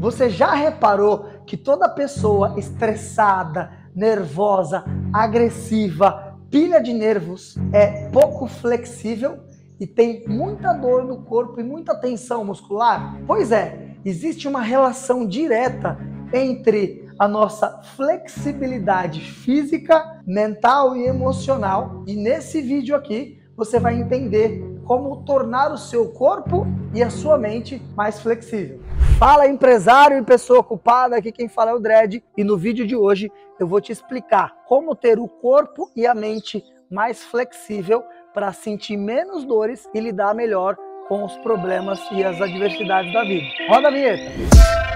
Você já reparou que toda pessoa estressada, nervosa, agressiva, pilha de nervos é pouco flexível e tem muita dor no corpo e muita tensão muscular? Pois é, existe uma relação direta entre a nossa flexibilidade física, mental e emocional. E nesse vídeo aqui você vai entender como tornar o seu corpo e a sua mente mais flexível. Fala empresário e pessoa ocupada, aqui quem fala é o Dredd e no vídeo de hoje eu vou te explicar como ter o corpo e a mente mais flexível para sentir menos dores e lidar melhor com os problemas e as adversidades da vida. Roda a vinheta!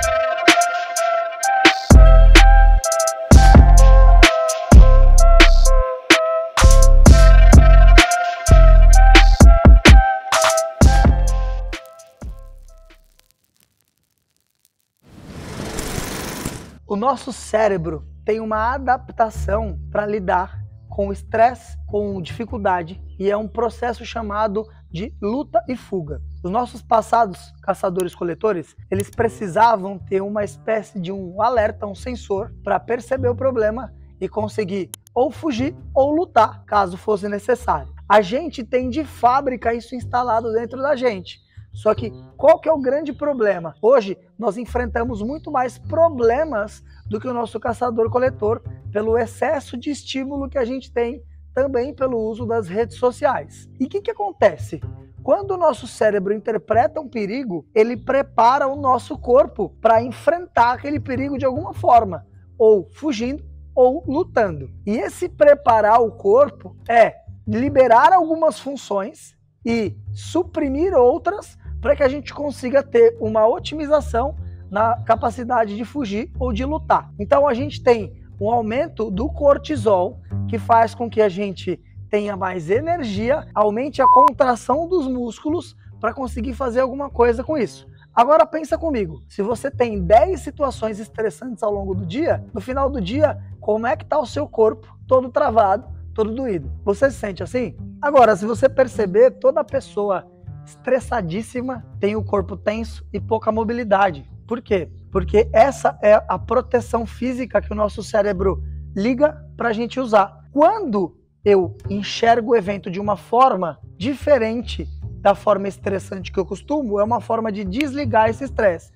nosso cérebro tem uma adaptação para lidar com estresse, com dificuldade, e é um processo chamado de luta e fuga. Os nossos passados caçadores-coletores, eles precisavam ter uma espécie de um alerta, um sensor, para perceber o problema e conseguir ou fugir ou lutar, caso fosse necessário. A gente tem de fábrica isso instalado dentro da gente. Só que qual que é o grande problema? Hoje nós enfrentamos muito mais problemas do que o nosso caçador-coletor pelo excesso de estímulo que a gente tem também pelo uso das redes sociais. E o que, que acontece? Quando o nosso cérebro interpreta um perigo, ele prepara o nosso corpo para enfrentar aquele perigo de alguma forma, ou fugindo ou lutando. E esse preparar o corpo é liberar algumas funções e suprimir outras para que a gente consiga ter uma otimização na capacidade de fugir ou de lutar. Então a gente tem um aumento do cortisol, que faz com que a gente tenha mais energia, aumente a contração dos músculos para conseguir fazer alguma coisa com isso. Agora pensa comigo, se você tem 10 situações estressantes ao longo do dia, no final do dia, como é que está o seu corpo todo travado, todo doído? Você se sente assim? Agora, se você perceber, toda pessoa estressadíssima, tem o corpo tenso e pouca mobilidade. Por quê? Porque essa é a proteção física que o nosso cérebro liga para a gente usar. Quando eu enxergo o evento de uma forma diferente da forma estressante que eu costumo, é uma forma de desligar esse estresse.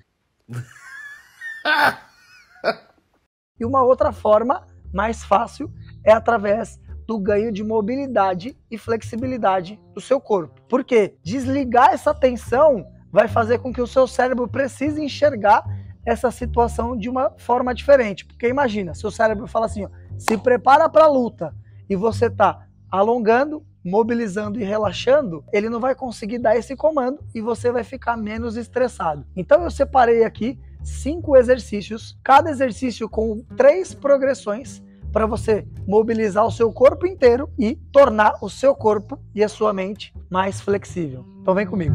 e uma outra forma mais fácil é através do ganho de mobilidade e flexibilidade do seu corpo. Porque desligar essa tensão vai fazer com que o seu cérebro precise enxergar essa situação de uma forma diferente. Porque imagina, seu cérebro fala assim, ó, se prepara para a luta e você está alongando, mobilizando e relaxando, ele não vai conseguir dar esse comando e você vai ficar menos estressado. Então eu separei aqui cinco exercícios, cada exercício com três progressões para você mobilizar o seu corpo inteiro e tornar o seu corpo e a sua mente mais flexível. Então vem comigo.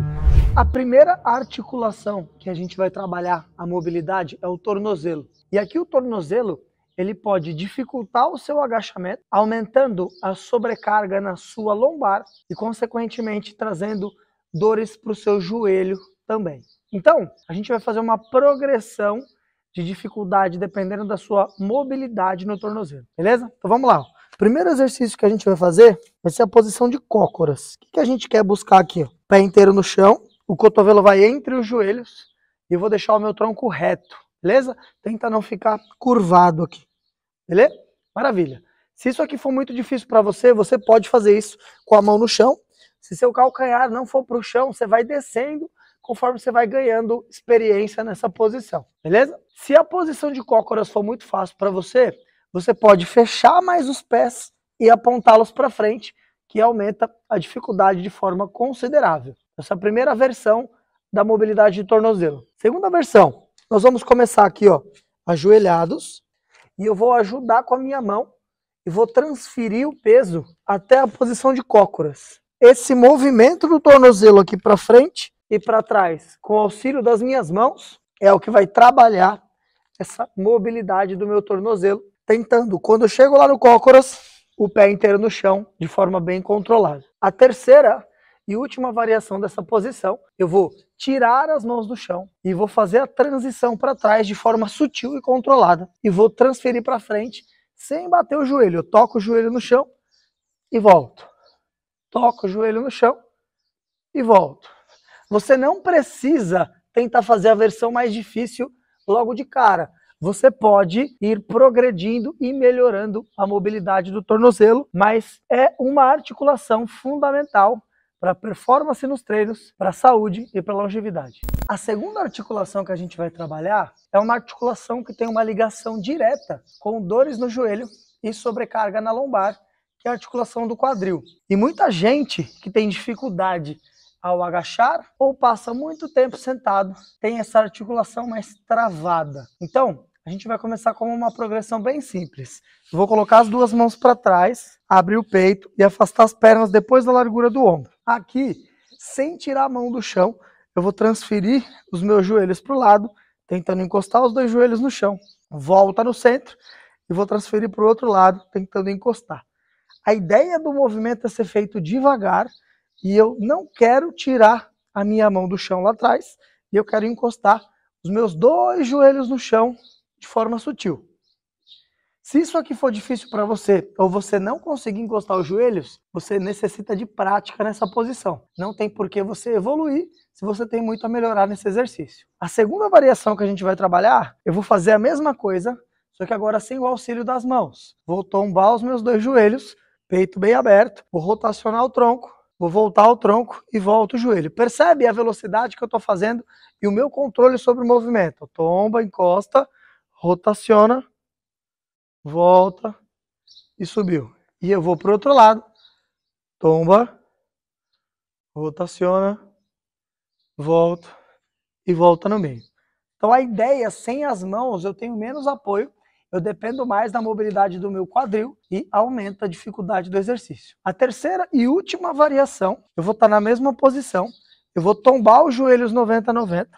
A primeira articulação que a gente vai trabalhar a mobilidade é o tornozelo. E aqui o tornozelo, ele pode dificultar o seu agachamento, aumentando a sobrecarga na sua lombar e consequentemente trazendo dores para o seu joelho também. Então, a gente vai fazer uma progressão de dificuldade, dependendo da sua mobilidade no tornozelo, beleza? Então vamos lá. Primeiro exercício que a gente vai fazer vai ser a posição de cócoras. O que, a gente quer buscar aqui? Pé inteiro no chão, o cotovelo vai entre os joelhos e eu vou deixar o meu tronco reto, beleza? Tenta não ficar curvado aqui, beleza? Maravilha. Se isso aqui for muito difícil para você, você pode fazer isso com a mão no chão. Se seu calcanhar não for para o chão, você vai descendo conforme você vai ganhando experiência nessa posição, beleza? Se a posição de cócoras for muito fácil para você, você pode fechar mais os pés e apontá-los para frente, que aumenta a dificuldade de forma considerável. Essa é a primeira versão da mobilidade de tornozelo. Segunda versão, nós vamos começar aqui, ó, ajoelhados, e eu vou ajudar com a minha mão e vou transferir o peso até a posição de cócoras. Esse movimento do tornozelo aqui para frente e para trás, com o auxílio das minhas mãos, é o que vai trabalhar essa mobilidade do meu tornozelo, tentando, quando eu chego lá no cócoras, o pé inteiro no chão, de forma bem controlada. A terceira e última variação dessa posição, eu vou tirar as mãos do chão e vou fazer a transição para trás de forma sutil e controlada e vou transferir para frente sem bater o joelho. Eu toco o joelho no chão e volto. Toco o joelho no chão e volto. Você não precisa tentar fazer a versão mais difícil logo de cara. Você pode ir progredindo e melhorando a mobilidade do tornozelo, mas é uma articulação fundamental para performance nos treinos, para saúde e para longevidade. A segunda articulação que a gente vai trabalhar é uma articulação que tem uma ligação direta com dores no joelho e sobrecarga na lombar, que é a articulação do quadril. E muita gente que tem dificuldade ao agachar ou passa muito tempo sentado, tem essa articulação mais travada. Então, a gente vai começar com uma progressão bem simples. vou colocar as duas mãos para trás, abrir o peito e afastar as pernas depois da largura do ombro. Aqui, sem tirar a mão do chão, eu vou transferir os meus joelhos para o lado, tentando encostar os dois joelhos no chão. Volta no centro e vou transferir para o outro lado, tentando encostar. A ideia do movimento é ser feito devagar, e eu não quero tirar a minha mão do chão lá atrás e eu quero encostar os meus dois joelhos no chão de forma sutil. Se isso aqui for difícil para você ou você não conseguir encostar os joelhos, você necessita de prática nessa posição. Não tem por que você evoluir se você tem muito a melhorar nesse exercício. A segunda variação que a gente vai trabalhar, eu vou fazer a mesma coisa, só que agora sem o auxílio das mãos. Vou tombar os meus dois joelhos, peito bem aberto, vou rotacionar o tronco Vou voltar o tronco e volto o joelho. Percebe a velocidade que eu estou fazendo e o meu controle sobre o movimento. Tomba, encosta, rotaciona, volta e subiu. E eu vou para o outro lado. Tomba, rotaciona, volta e volta no meio. Então a ideia, sem as mãos, eu tenho menos apoio eu dependo mais da mobilidade do meu quadril e aumenta a dificuldade do exercício. A terceira e última variação, eu vou estar na mesma posição, eu vou tombar os joelhos 90-90,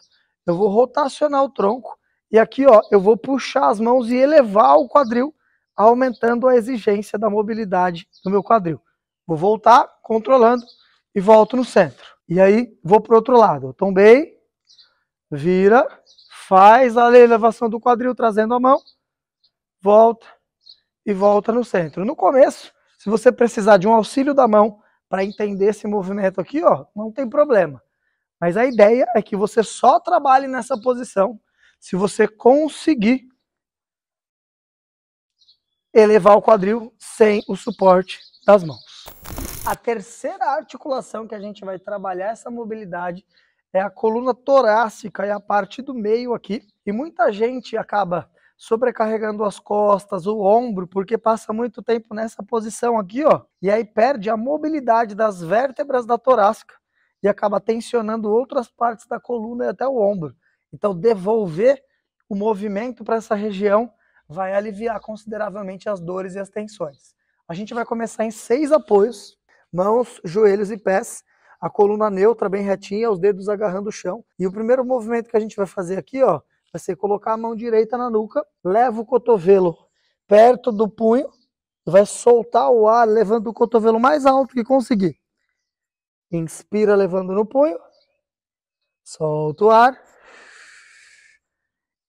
eu vou rotacionar o tronco e aqui ó, eu vou puxar as mãos e elevar o quadril, aumentando a exigência da mobilidade do meu quadril. Vou voltar controlando e volto no centro. E aí vou para o outro lado, eu tombei, vira, faz a elevação do quadril trazendo a mão, volta e volta no centro. No começo, se você precisar de um auxílio da mão para entender esse movimento aqui, ó, não tem problema. Mas a ideia é que você só trabalhe nessa posição se você conseguir elevar o quadril sem o suporte das mãos. A terceira articulação que a gente vai trabalhar essa mobilidade é a coluna torácica e é a parte do meio aqui. E muita gente acaba sobrecarregando as costas, o ombro, porque passa muito tempo nessa posição aqui, ó, e aí perde a mobilidade das vértebras da torácica e acaba tensionando outras partes da coluna e até o ombro. Então, devolver o movimento para essa região vai aliviar consideravelmente as dores e as tensões. A gente vai começar em seis apoios, mãos, joelhos e pés, a coluna neutra bem retinha, os dedos agarrando o chão. E o primeiro movimento que a gente vai fazer aqui, ó, é vai ser colocar a mão direita na nuca, leva o cotovelo perto do punho, vai soltar o ar levando o cotovelo mais alto que conseguir. Inspira levando no punho, solta o ar,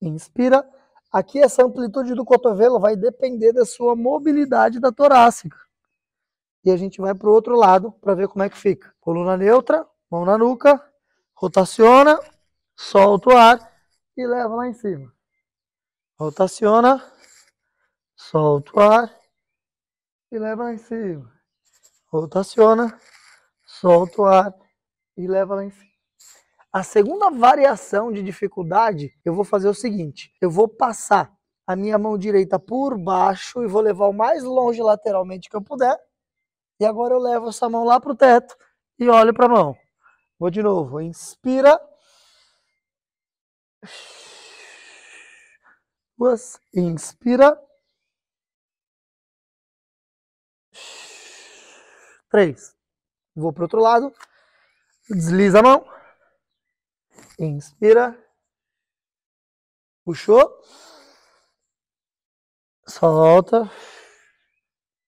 inspira. Aqui essa amplitude do cotovelo vai depender da sua mobilidade da torácica. E a gente vai para o outro lado para ver como é que fica. Coluna neutra, mão na nuca, rotaciona, solta o ar e leva lá em cima. Rotaciona, solta o ar e leva lá em cima. Rotaciona, solta o ar e leva lá em cima. A segunda variação de dificuldade, eu vou fazer o seguinte. Eu vou passar a minha mão direita por baixo e vou levar o mais longe lateralmente que eu puder. E agora eu levo essa mão lá para o teto e olho para a mão. Vou de novo. Inspira. Você inspira. Três. Vou para o outro lado. Desliza a mão. Inspira. Puxou. Solta.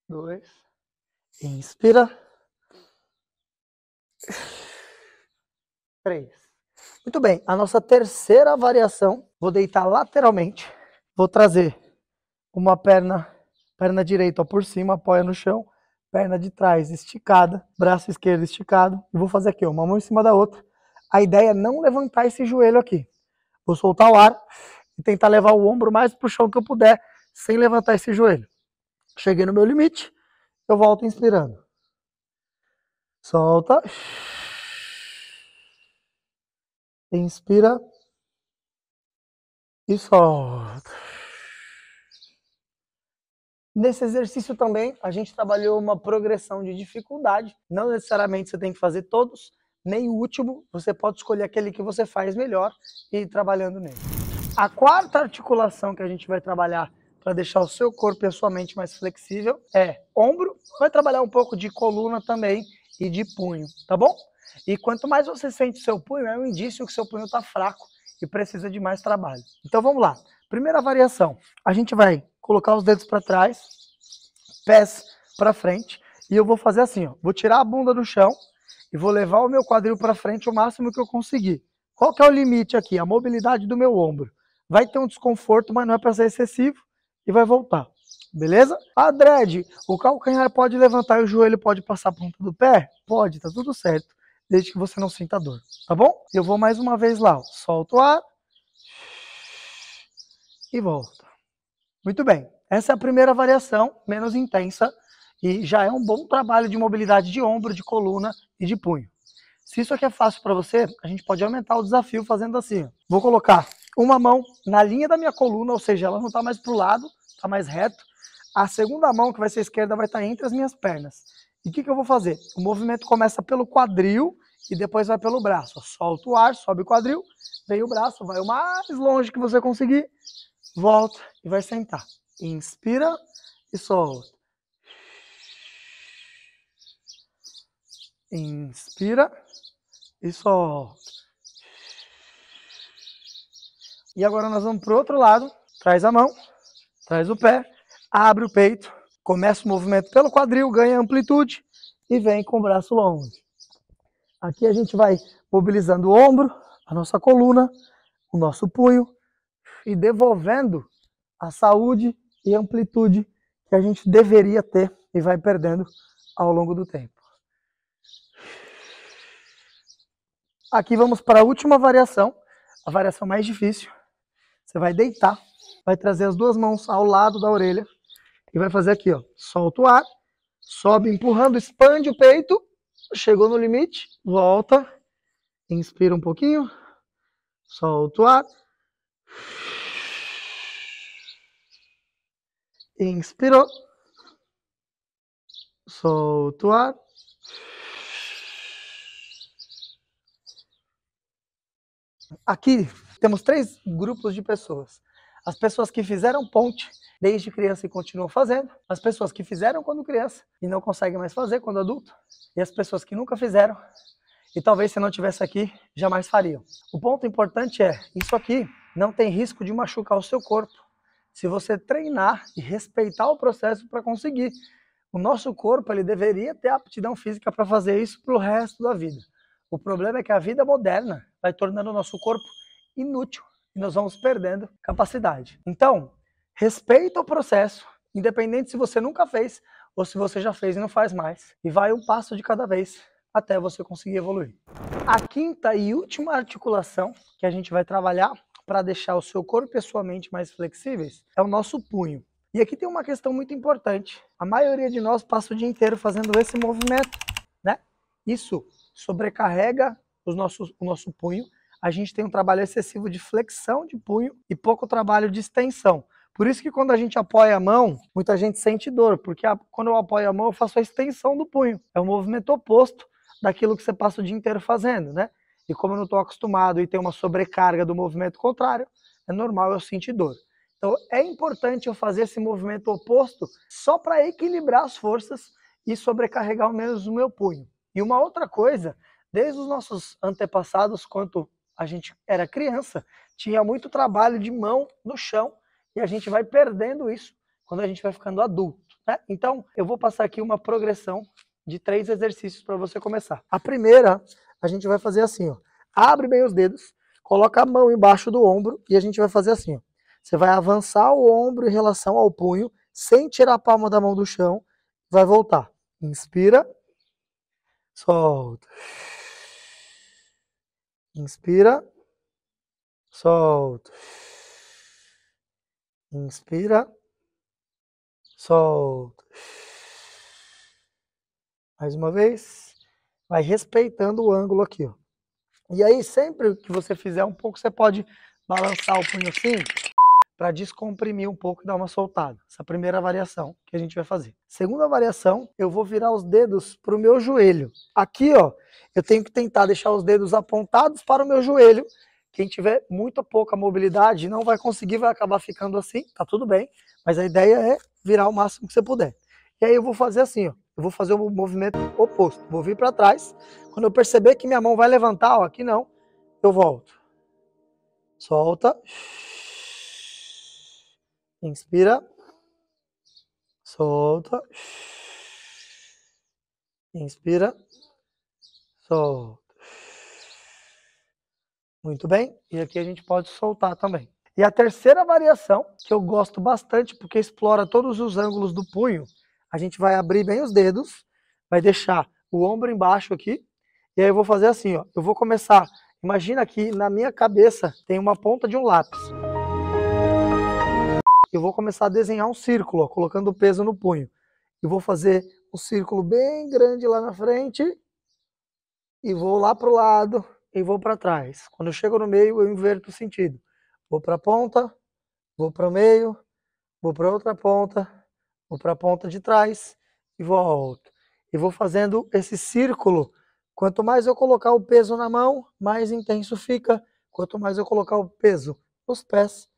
Dois. Inspira. Três. Muito bem, a nossa terceira variação, vou deitar lateralmente, vou trazer uma perna, perna direita ó, por cima, apoia no chão, perna de trás esticada, braço esquerdo esticado, e vou fazer aqui ó, uma mão em cima da outra. A ideia é não levantar esse joelho aqui. Vou soltar o ar e tentar levar o ombro mais pro chão que eu puder, sem levantar esse joelho. Cheguei no meu limite, eu volto inspirando. Solta. Inspira e solta. Nesse exercício também, a gente trabalhou uma progressão de dificuldade. Não necessariamente você tem que fazer todos, nem o último. Você pode escolher aquele que você faz melhor e ir trabalhando nele. A quarta articulação que a gente vai trabalhar para deixar o seu corpo e a sua mente mais flexível é ombro. Vai trabalhar um pouco de coluna também e de punho, tá bom? E quanto mais você sente seu punho, é um indício que seu punho está fraco e precisa de mais trabalho. Então vamos lá. Primeira variação. A gente vai colocar os dedos para trás, pés para frente, e eu vou fazer assim, ó. Vou tirar a bunda do chão e vou levar o meu quadril para frente o máximo que eu conseguir. Qual que é o limite aqui? A mobilidade do meu ombro. Vai ter um desconforto, mas não é para ser excessivo e vai voltar. Beleza? Adred, ah, o calcanhar pode levantar e o joelho pode passar a ponta do pé? Pode, tá tudo certo desde que você não sinta dor, tá bom? Eu vou mais uma vez lá, solto o ar e volta. Muito bem, essa é a primeira variação, menos intensa, e já é um bom trabalho de mobilidade de ombro, de coluna e de punho. Se isso aqui é fácil para você, a gente pode aumentar o desafio fazendo assim. Vou colocar uma mão na linha da minha coluna, ou seja, ela não está mais para o lado, está mais reto. A segunda mão, que vai ser esquerda, vai estar tá entre as minhas pernas. E o que, que eu vou fazer? O movimento começa pelo quadril e depois vai pelo braço. Solta o ar, sobe o quadril, vem o braço, vai o mais longe que você conseguir, volta e vai sentar. Inspira e solta. Inspira e solta. E agora nós vamos para o outro lado. Traz a mão, traz o pé, abre o peito, começa o movimento pelo quadril, ganha amplitude e vem com o braço longe. Aqui a gente vai mobilizando o ombro, a nossa coluna, o nosso punho e devolvendo a saúde e amplitude que a gente deveria ter e vai perdendo ao longo do tempo. Aqui vamos para a última variação, a variação mais difícil. Você vai deitar, vai trazer as duas mãos ao lado da orelha e vai fazer aqui, ó. Solta o ar, sobe empurrando, expande o peito Chegou no limite, volta. Inspira um pouquinho. Solta o ar. Inspirou. Solta o ar. Aqui temos três grupos de pessoas. As pessoas que fizeram ponte desde criança e continuam fazendo, as pessoas que fizeram quando criança e não conseguem mais fazer quando adulto, e as pessoas que nunca fizeram e talvez se não tivesse aqui, jamais fariam. O ponto importante é, isso aqui não tem risco de machucar o seu corpo. Se você treinar e respeitar o processo para conseguir, o nosso corpo ele deveria ter aptidão física para fazer isso para o resto da vida. O problema é que a vida moderna vai tornando o nosso corpo inútil e nós vamos perdendo capacidade. Então, Respeita o processo, independente se você nunca fez ou se você já fez e não faz mais. E vai um passo de cada vez até você conseguir evoluir. A quinta e última articulação que a gente vai trabalhar para deixar o seu corpo e a sua mente mais flexíveis é o nosso punho. E aqui tem uma questão muito importante. A maioria de nós passa o dia inteiro fazendo esse movimento, né? Isso sobrecarrega os nossos, o nosso punho. A gente tem um trabalho excessivo de flexão de punho e pouco trabalho de extensão. Por isso que quando a gente apoia a mão, muita gente sente dor, porque a, ah, quando eu apoio a mão, eu faço a extensão do punho. É o um movimento oposto daquilo que você passa o dia inteiro fazendo, né? E como eu não estou acostumado e tem uma sobrecarga do movimento contrário, é normal eu sentir dor. Então é importante eu fazer esse movimento oposto só para equilibrar as forças e sobrecarregar ao menos o meu punho. E uma outra coisa, desde os nossos antepassados, quanto a gente era criança, tinha muito trabalho de mão no chão e a gente vai perdendo isso quando a gente vai ficando adulto. Né? Então, eu vou passar aqui uma progressão de três exercícios para você começar. A primeira, a gente vai fazer assim, ó. Abre bem os dedos, coloca a mão embaixo do ombro e a gente vai fazer assim, ó. Você vai avançar o ombro em relação ao punho, sem tirar a palma da mão do chão, vai voltar. Inspira, solta. Inspira, solta. Inspira. Solta. Mais uma vez. Vai respeitando o ângulo aqui. Ó. E aí, sempre que você fizer um pouco, você pode balançar o punho assim para descomprimir um pouco e dar uma soltada. Essa primeira variação que a gente vai fazer. Segunda variação, eu vou virar os dedos para o meu joelho. Aqui, ó, eu tenho que tentar deixar os dedos apontados para o meu joelho quem tiver muito pouca mobilidade não vai conseguir, vai acabar ficando assim, tá tudo bem. Mas a ideia é virar o máximo que você puder. E aí eu vou fazer assim, ó. Eu vou fazer o movimento oposto. Vou vir para trás. Quando eu perceber que minha mão vai levantar, ó, aqui não, eu volto. Solta. Inspira. Solta. Inspira. Solta. Muito bem? E aqui a gente pode soltar também. E a terceira variação, que eu gosto bastante, porque explora todos os ângulos do punho, a gente vai abrir bem os dedos, vai deixar o ombro embaixo aqui, e aí eu vou fazer assim, ó. Eu vou começar, imagina que na minha cabeça tem uma ponta de um lápis. Eu vou começar a desenhar um círculo, ó, colocando o peso no punho. E vou fazer um círculo bem grande lá na frente, e vou lá pro lado, e vou para trás. Quando eu chego no meio, eu inverto o sentido. Vou para a ponta, vou para o meio, vou para outra ponta, vou para a ponta de trás e volto. E vou fazendo esse círculo. Quanto mais eu colocar o peso na mão, mais intenso fica. Quanto mais eu colocar o peso nos pés,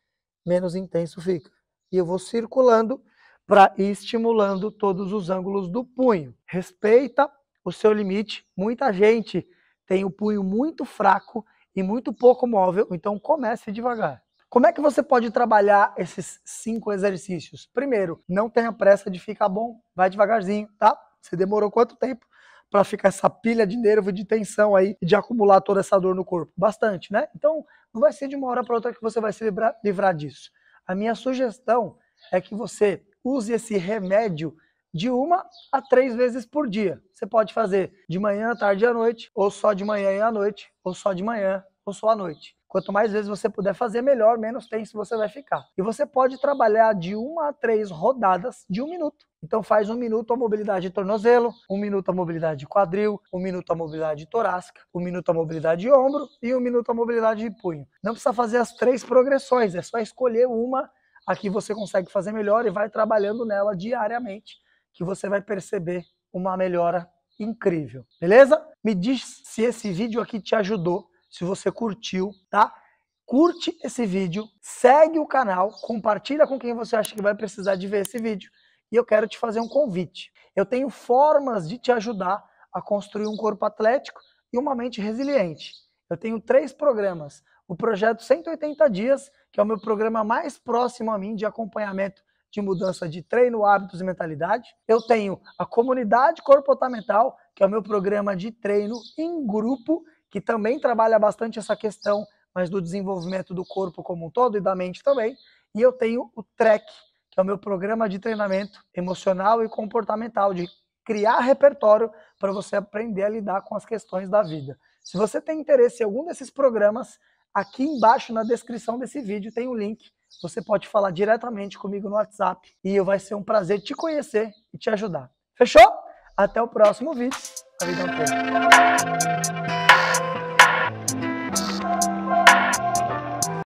menos intenso fica. E eu vou circulando para ir estimulando todos os ângulos do punho. Respeita o seu limite. Muita gente tem o punho muito fraco e muito pouco móvel, então comece devagar. Como é que você pode trabalhar esses cinco exercícios? Primeiro, não tenha pressa de ficar bom, vai devagarzinho, tá? Você demorou quanto tempo para ficar essa pilha de nervo, de tensão aí, de acumular toda essa dor no corpo? Bastante, né? Então, não vai ser de uma hora para outra que você vai se livrar, livrar disso. A minha sugestão é que você use esse remédio de uma a três vezes por dia. Você pode fazer de manhã, à tarde e à noite, ou só de manhã e à noite, ou só de manhã, ou só à noite. Quanto mais vezes você puder fazer, melhor, menos tenso você vai ficar. E você pode trabalhar de uma a três rodadas de um minuto. Então faz um minuto a mobilidade de tornozelo, um minuto a mobilidade de quadril, um minuto a mobilidade torácica, um minuto a mobilidade de ombro e um minuto a mobilidade de punho. Não precisa fazer as três progressões, é só escolher uma a que você consegue fazer melhor e vai trabalhando nela diariamente que você vai perceber uma melhora incrível, beleza? Me diz se esse vídeo aqui te ajudou, se você curtiu, tá? Curte esse vídeo, segue o canal, compartilha com quem você acha que vai precisar de ver esse vídeo e eu quero te fazer um convite. Eu tenho formas de te ajudar a construir um corpo atlético e uma mente resiliente. Eu tenho três programas. O projeto 180 dias, que é o meu programa mais próximo a mim de acompanhamento de mudança de treino, hábitos e mentalidade. Eu tenho a comunidade comportamental, que é o meu programa de treino em grupo, que também trabalha bastante essa questão, mas do desenvolvimento do corpo como um todo e da mente também. E eu tenho o TREC, que é o meu programa de treinamento emocional e comportamental, de criar repertório para você aprender a lidar com as questões da vida. Se você tem interesse em algum desses programas, aqui embaixo na descrição desse vídeo tem o um link você pode falar diretamente comigo no WhatsApp e vai ser um prazer te conhecer e te ajudar. Fechou? Até o próximo vídeo. A vida é um